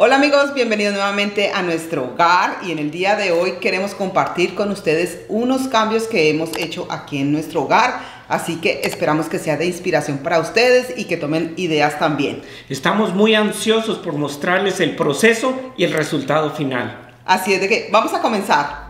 Hola amigos, bienvenidos nuevamente a nuestro hogar y en el día de hoy queremos compartir con ustedes unos cambios que hemos hecho aquí en nuestro hogar. Así que esperamos que sea de inspiración para ustedes y que tomen ideas también. Estamos muy ansiosos por mostrarles el proceso y el resultado final. Así es de que vamos a comenzar.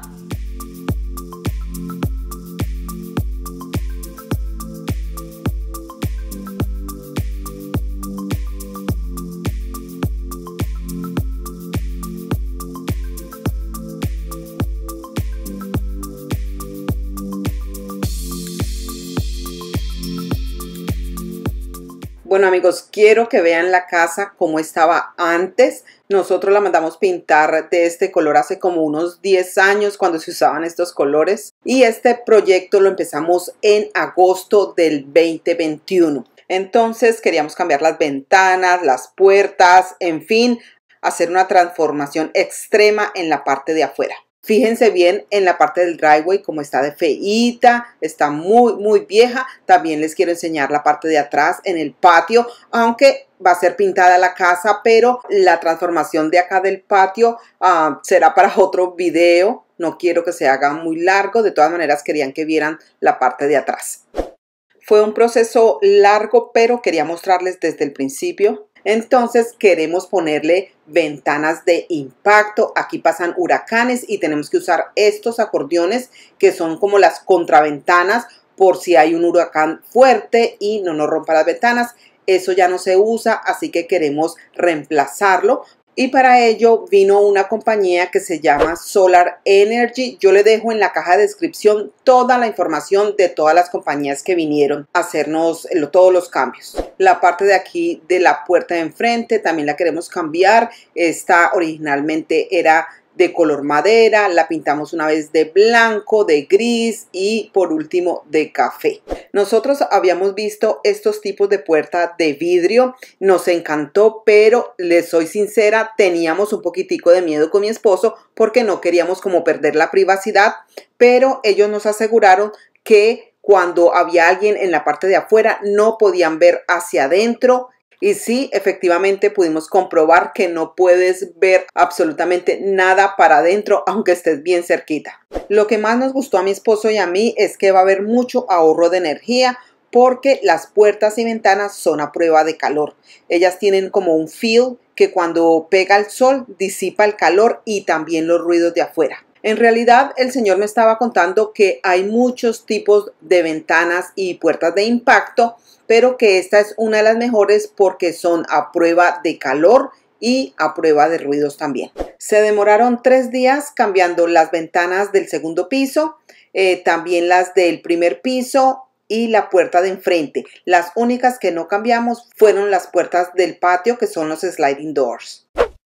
Bueno amigos, quiero que vean la casa como estaba antes. Nosotros la mandamos pintar de este color hace como unos 10 años cuando se usaban estos colores. Y este proyecto lo empezamos en agosto del 2021. Entonces queríamos cambiar las ventanas, las puertas, en fin, hacer una transformación extrema en la parte de afuera. Fíjense bien en la parte del driveway como está de feita, está muy, muy vieja. También les quiero enseñar la parte de atrás en el patio, aunque va a ser pintada la casa, pero la transformación de acá del patio ah, será para otro video. No quiero que se haga muy largo, de todas maneras querían que vieran la parte de atrás. Fue un proceso largo, pero quería mostrarles desde el principio entonces queremos ponerle ventanas de impacto. Aquí pasan huracanes y tenemos que usar estos acordeones que son como las contraventanas por si hay un huracán fuerte y no nos rompa las ventanas. Eso ya no se usa, así que queremos reemplazarlo y para ello vino una compañía que se llama Solar Energy. Yo le dejo en la caja de descripción toda la información de todas las compañías que vinieron a hacernos todos los cambios. La parte de aquí de la puerta de enfrente también la queremos cambiar. Esta originalmente era de color madera, la pintamos una vez de blanco, de gris y por último de café. Nosotros habíamos visto estos tipos de puerta de vidrio, nos encantó, pero les soy sincera, teníamos un poquitico de miedo con mi esposo porque no queríamos como perder la privacidad, pero ellos nos aseguraron que cuando había alguien en la parte de afuera no podían ver hacia adentro y sí, efectivamente pudimos comprobar que no puedes ver absolutamente nada para adentro, aunque estés bien cerquita. Lo que más nos gustó a mi esposo y a mí es que va a haber mucho ahorro de energía porque las puertas y ventanas son a prueba de calor. Ellas tienen como un feel que cuando pega el sol disipa el calor y también los ruidos de afuera. En realidad, el señor me estaba contando que hay muchos tipos de ventanas y puertas de impacto, pero que esta es una de las mejores porque son a prueba de calor y a prueba de ruidos también. Se demoraron tres días cambiando las ventanas del segundo piso, eh, también las del primer piso y la puerta de enfrente. Las únicas que no cambiamos fueron las puertas del patio que son los sliding doors.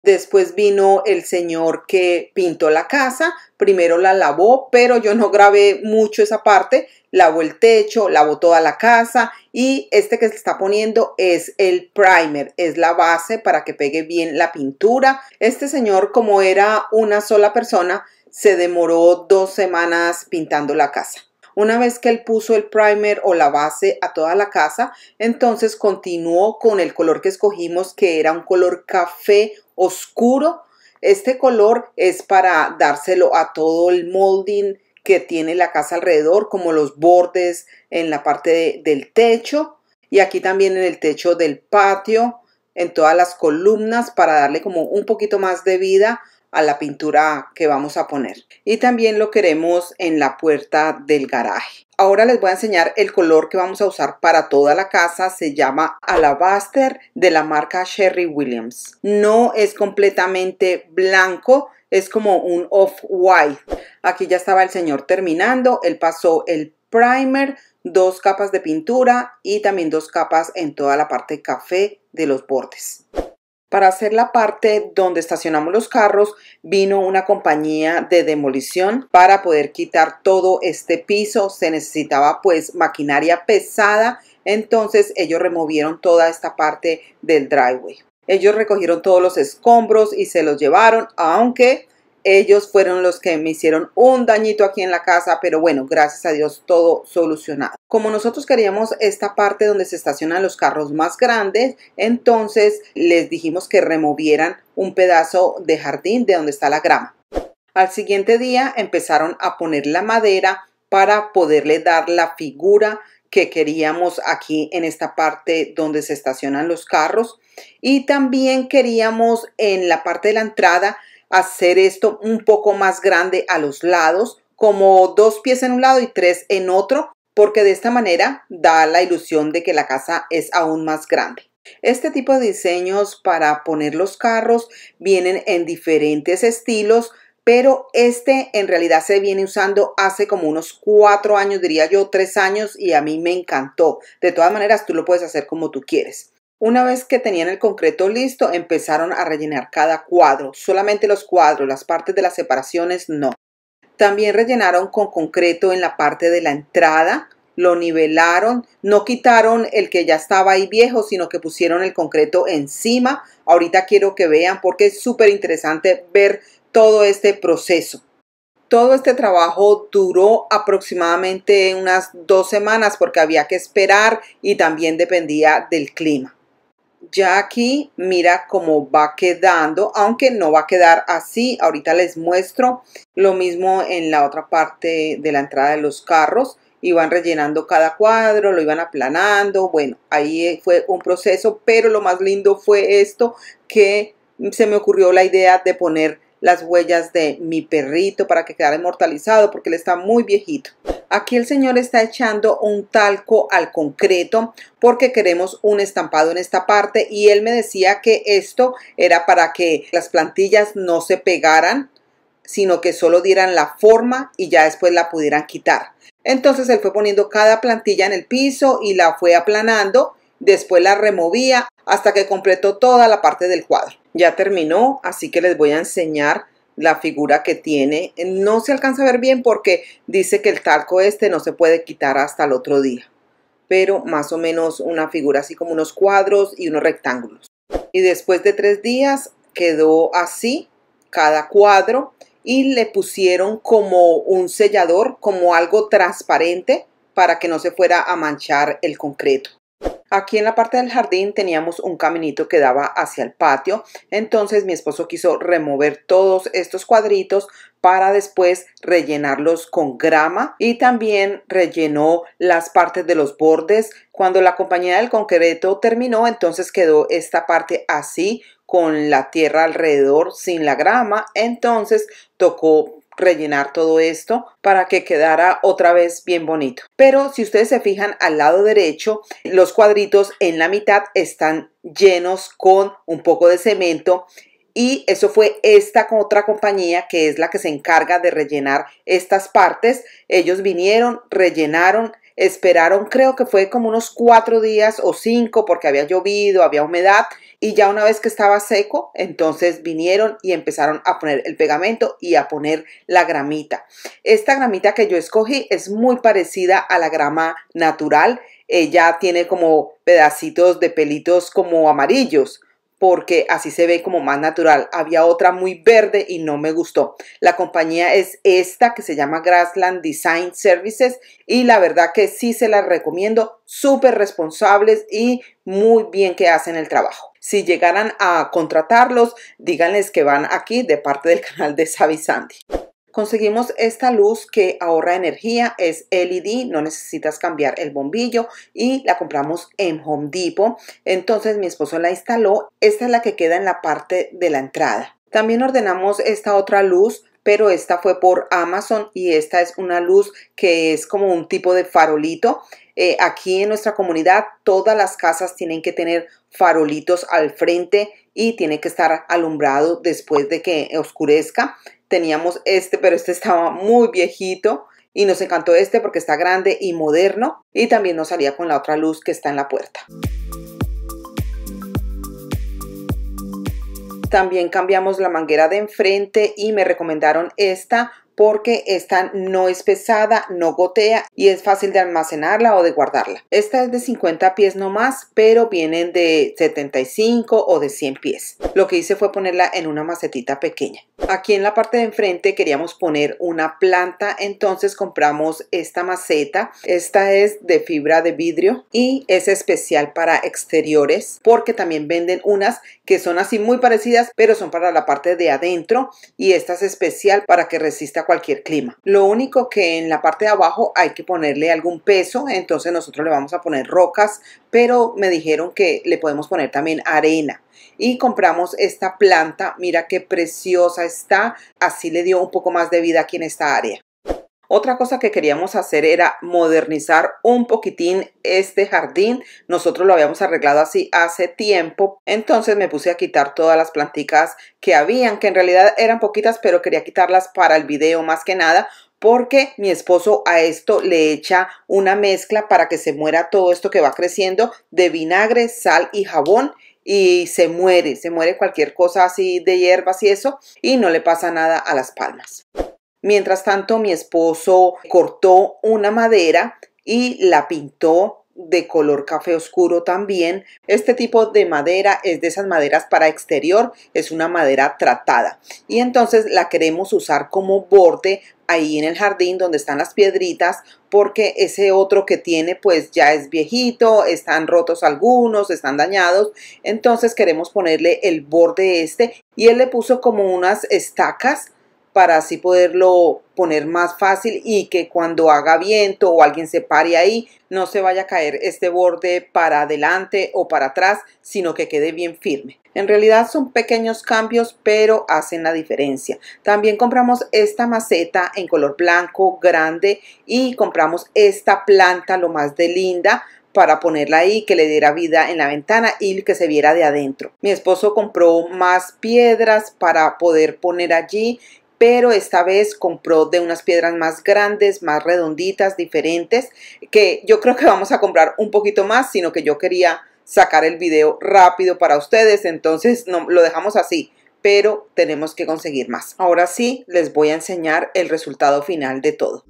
Después vino el señor que pintó la casa, primero la lavó, pero yo no grabé mucho esa parte, lavó el techo, lavó toda la casa y este que se está poniendo es el primer, es la base para que pegue bien la pintura. Este señor como era una sola persona, se demoró dos semanas pintando la casa. Una vez que él puso el primer o la base a toda la casa, entonces continuó con el color que escogimos, que era un color café oscuro. Este color es para dárselo a todo el molding que tiene la casa alrededor, como los bordes en la parte del techo y aquí también en el techo del patio, en todas las columnas para darle como un poquito más de vida a la pintura que vamos a poner y también lo queremos en la puerta del garaje ahora les voy a enseñar el color que vamos a usar para toda la casa se llama alabaster de la marca Sherry Williams no es completamente blanco es como un off-white aquí ya estaba el señor terminando él pasó el primer dos capas de pintura y también dos capas en toda la parte café de los bordes para hacer la parte donde estacionamos los carros, vino una compañía de demolición para poder quitar todo este piso. Se necesitaba pues maquinaria pesada, entonces ellos removieron toda esta parte del driveway. Ellos recogieron todos los escombros y se los llevaron, aunque ellos fueron los que me hicieron un dañito aquí en la casa, pero bueno, gracias a Dios todo solucionado. Como nosotros queríamos esta parte donde se estacionan los carros más grandes, entonces les dijimos que removieran un pedazo de jardín de donde está la grama. Al siguiente día empezaron a poner la madera para poderle dar la figura que queríamos aquí en esta parte donde se estacionan los carros y también queríamos en la parte de la entrada hacer esto un poco más grande a los lados, como dos pies en un lado y tres en otro, porque de esta manera da la ilusión de que la casa es aún más grande. Este tipo de diseños para poner los carros vienen en diferentes estilos, pero este en realidad se viene usando hace como unos cuatro años, diría yo, tres años, y a mí me encantó. De todas maneras, tú lo puedes hacer como tú quieres. Una vez que tenían el concreto listo, empezaron a rellenar cada cuadro, solamente los cuadros, las partes de las separaciones no. También rellenaron con concreto en la parte de la entrada, lo nivelaron, no quitaron el que ya estaba ahí viejo, sino que pusieron el concreto encima. Ahorita quiero que vean porque es súper interesante ver todo este proceso. Todo este trabajo duró aproximadamente unas dos semanas porque había que esperar y también dependía del clima ya aquí mira cómo va quedando, aunque no va a quedar así. Ahorita les muestro lo mismo en la otra parte de la entrada de los carros. Iban rellenando cada cuadro, lo iban aplanando. Bueno, ahí eh, fue un proceso, pero lo más lindo fue esto que se me ocurrió la idea de poner las huellas de mi perrito para que quedara inmortalizado porque él está muy viejito. Aquí el señor está echando un talco al concreto porque queremos un estampado en esta parte y él me decía que esto era para que las plantillas no se pegaran, sino que solo dieran la forma y ya después la pudieran quitar. Entonces él fue poniendo cada plantilla en el piso y la fue aplanando, después la removía hasta que completó toda la parte del cuadro. Ya terminó, así que les voy a enseñar la figura que tiene. Eh, no se alcanza a ver bien porque dice que el talco este no se puede quitar hasta el otro día. Pero más o menos una figura así como unos cuadros y unos rectángulos. Y después de tres días quedó así cada cuadro y le pusieron como un sellador, como algo transparente para que no se fuera a manchar el concreto. Aquí en la parte del jardín teníamos un caminito que daba hacia el patio, entonces mi esposo quiso remover todos estos cuadritos para después rellenarlos con grama y también rellenó las partes de los bordes. Cuando la compañía del concreto terminó, entonces quedó esta parte así con la tierra alrededor sin la grama, entonces tocó rellenar todo esto para que quedara otra vez bien bonito. Pero si ustedes se fijan al lado derecho, los cuadritos en la mitad están llenos con un poco de cemento y eso fue esta otra compañía que es la que se encarga de rellenar estas partes. Ellos vinieron, rellenaron Esperaron, creo que fue como unos cuatro días o cinco porque había llovido, había humedad y ya una vez que estaba seco, entonces vinieron y empezaron a poner el pegamento y a poner la gramita. Esta gramita que yo escogí es muy parecida a la grama natural. Ella tiene como pedacitos de pelitos como amarillos porque así se ve como más natural. Había otra muy verde y no me gustó. La compañía es esta que se llama Grassland Design Services y la verdad que sí se las recomiendo. Súper responsables y muy bien que hacen el trabajo. Si llegaran a contratarlos, díganles que van aquí de parte del canal de Savisandi. Sandy. Conseguimos esta luz que ahorra energía, es LED, no necesitas cambiar el bombillo y la compramos en Home Depot. Entonces mi esposo la instaló, esta es la que queda en la parte de la entrada. También ordenamos esta otra luz pero esta fue por Amazon y esta es una luz que es como un tipo de farolito. Eh, aquí en nuestra comunidad todas las casas tienen que tener farolitos al frente y tiene que estar alumbrado después de que oscurezca teníamos este, pero este estaba muy viejito y nos encantó este porque está grande y moderno y también nos salía con la otra luz que está en la puerta. También cambiamos la manguera de enfrente y me recomendaron esta porque esta no es pesada, no gotea y es fácil de almacenarla o de guardarla. Esta es de 50 pies no más, pero vienen de 75 o de 100 pies. Lo que hice fue ponerla en una macetita pequeña. Aquí en la parte de enfrente queríamos poner una planta, entonces compramos esta maceta. Esta es de fibra de vidrio y es especial para exteriores porque también venden unas que son así muy parecidas, pero son para la parte de adentro y esta es especial para que resista cualquier clima. Lo único que en la parte de abajo hay que ponerle algún peso, entonces nosotros le vamos a poner rocas, pero me dijeron que le podemos poner también arena. Y compramos esta planta, mira qué preciosa está, así le dio un poco más de vida aquí en esta área. Otra cosa que queríamos hacer era modernizar un poquitín este jardín. Nosotros lo habíamos arreglado así hace tiempo. Entonces me puse a quitar todas las plantitas que habían, que en realidad eran poquitas, pero quería quitarlas para el video más que nada porque mi esposo a esto le echa una mezcla para que se muera todo esto que va creciendo de vinagre, sal y jabón y se muere, se muere cualquier cosa así de hierbas y eso y no le pasa nada a las palmas. Mientras tanto, mi esposo cortó una madera y la pintó de color café oscuro también. Este tipo de madera es de esas maderas para exterior, es una madera tratada y entonces la queremos usar como borde ahí en el jardín donde están las piedritas porque ese otro que tiene pues ya es viejito, están rotos algunos, están dañados, entonces queremos ponerle el borde este y él le puso como unas estacas para así poderlo poner más fácil y que cuando haga viento o alguien se pare ahí, no se vaya a caer este borde para adelante o para atrás, sino que quede bien firme. En realidad son pequeños cambios, pero hacen la diferencia. También compramos esta maceta en color blanco grande y compramos esta planta lo más de linda para ponerla ahí, que le diera vida en la ventana y que se viera de adentro. Mi esposo compró más piedras para poder poner allí pero esta vez compró de unas piedras más grandes, más redonditas, diferentes, que yo creo que vamos a comprar un poquito más, sino que yo quería sacar el video rápido para ustedes, entonces no, lo dejamos así, pero tenemos que conseguir más. Ahora sí, les voy a enseñar el resultado final de todo.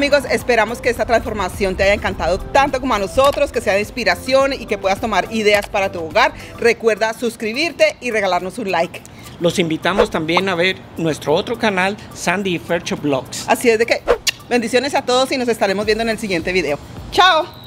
amigos, esperamos que esta transformación te haya encantado tanto como a nosotros, que sea de inspiración y que puedas tomar ideas para tu hogar. Recuerda suscribirte y regalarnos un like. Los invitamos también a ver nuestro otro canal, Sandy y Fercho Blogs. Así es de que bendiciones a todos y nos estaremos viendo en el siguiente video. ¡Chao!